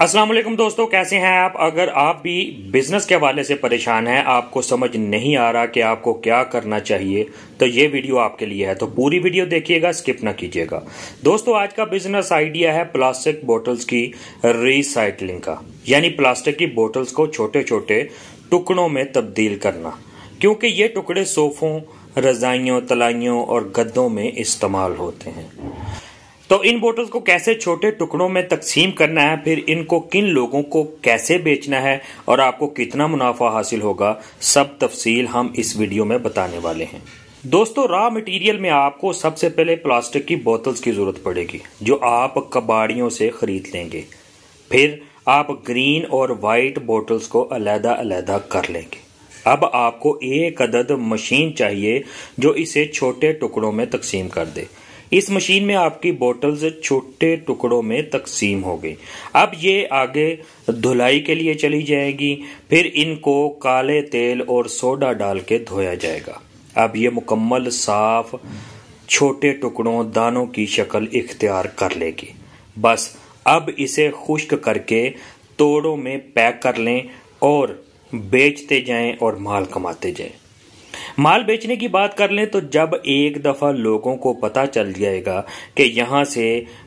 असलम दोस्तों कैसे हैं आप अगर आप भी बिजनेस के हवाले से परेशान हैं आपको समझ नहीं आ रहा कि आपको क्या करना चाहिए तो ये वीडियो आपके लिए है तो पूरी वीडियो देखिएगा स्किप ना कीजिएगा दोस्तों आज का बिजनेस आइडिया है प्लास्टिक बोटल्स की रिसाइकलिंग का यानी प्लास्टिक की बोटल्स को छोटे छोटे टुकड़ों में तब्दील करना क्योंकि ये टुकड़े सोफों रजाइयों तलाइयों और गद्दों में इस्तेमाल होते हैं तो इन बोटल्स को कैसे छोटे टुकड़ों में तकसीम करना है फिर इनको किन लोगों को कैसे बेचना है और आपको कितना मुनाफा हासिल होगा सब तफसील हम इस वीडियो में बताने वाले हैं दोस्तों रॉ मटेरियल में आपको सबसे पहले प्लास्टिक की बोतल्स की ज़रूरत पड़ेगी जो आप कबाड़ियों से ख़रीद लेंगे फिर आप ग्रीन और वाइट बोटल्स को अलहदा अलहदा कर लेंगे अब आपको एक अदद मशीन चाहिए जो इसे छोटे टुकड़ों में तकसीम कर दे इस मशीन में आपकी बोटल्स छोटे टुकड़ों में तकसीम हो गई अब ये आगे धुलाई के लिए चली जाएगी फिर इनको काले तेल और सोडा डाल के धोया जाएगा अब ये मुकम्मल साफ छोटे टुकड़ों दानों की शक्ल इख्तियार कर लेगी बस अब इसे खुश्क करके तोड़ों में पैक कर लें और बेचते जाएं और माल कमाते जाएं माल बेचने की बात कर लें तो जब एक दफ़ा लोगों को पता चल जाएगा कि यहाँ से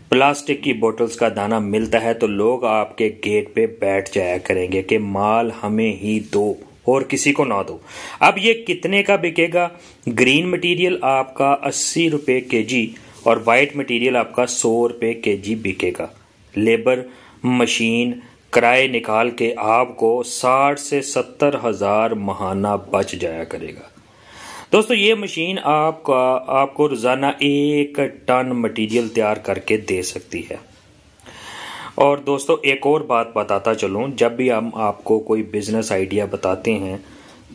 प्लास्टिक की बोतल्स का दाना मिलता है तो लोग आपके गेट पे बैठ जाया करेंगे कि माल हमें ही दो और किसी को ना दो अब ये कितने का बिकेगा ग्रीन मटेरियल आपका अस्सी रुपये के जी और व्हाइट मटेरियल आपका सौ रुपये के जी बिकेगा लेबर मशीन किराए निकाल के आपको साठ से सत्तर हज़ार महाना बच जाया करेगा दोस्तों ये मशीन आपका आपको रोज़ाना एक टन मटेरियल तैयार करके दे सकती है और दोस्तों एक और बात बताता चलूँ जब भी हम आपको कोई बिज़नेस आइडिया बताते हैं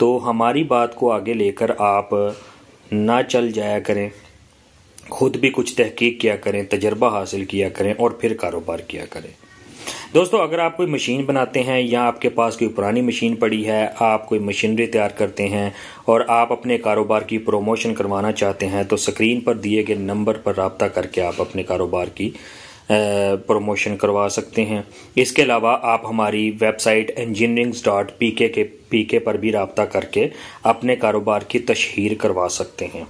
तो हमारी बात को आगे लेकर आप ना चल जाया करें खुद भी कुछ तहकीक किया करें तजर्बा हासिल किया करें और फिर कारोबार किया करें दोस्तों अगर आप कोई मशीन बनाते हैं या आपके पास कोई पुरानी मशीन पड़ी है आप कोई मशीनरी तैयार करते हैं और आप अपने कारोबार की प्रोमोशन करवाना चाहते हैं तो स्क्रीन पर दिए गए नंबर पर रबता करके आप अपने कारोबार की प्रमोशन करवा सकते हैं इसके अलावा आप हमारी वेबसाइट इंजीनियरिंग्स डॉट पी के के पी के पर भी रबता करके अपने कारोबार की तशहर करवा सकते हैं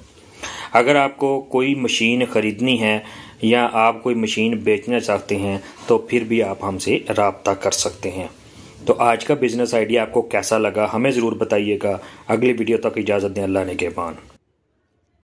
अगर आपको कोई मशीन ख़रीदनी है या आप कोई मशीन बेचना चाहते हैं तो फिर भी आप हमसे रबता कर सकते हैं तो आज का बिज़नेस आइडिया आपको कैसा लगा हमें ज़रूर बताइएगा अगली वीडियो तक इजाज़त दें अल्लाह ने के पान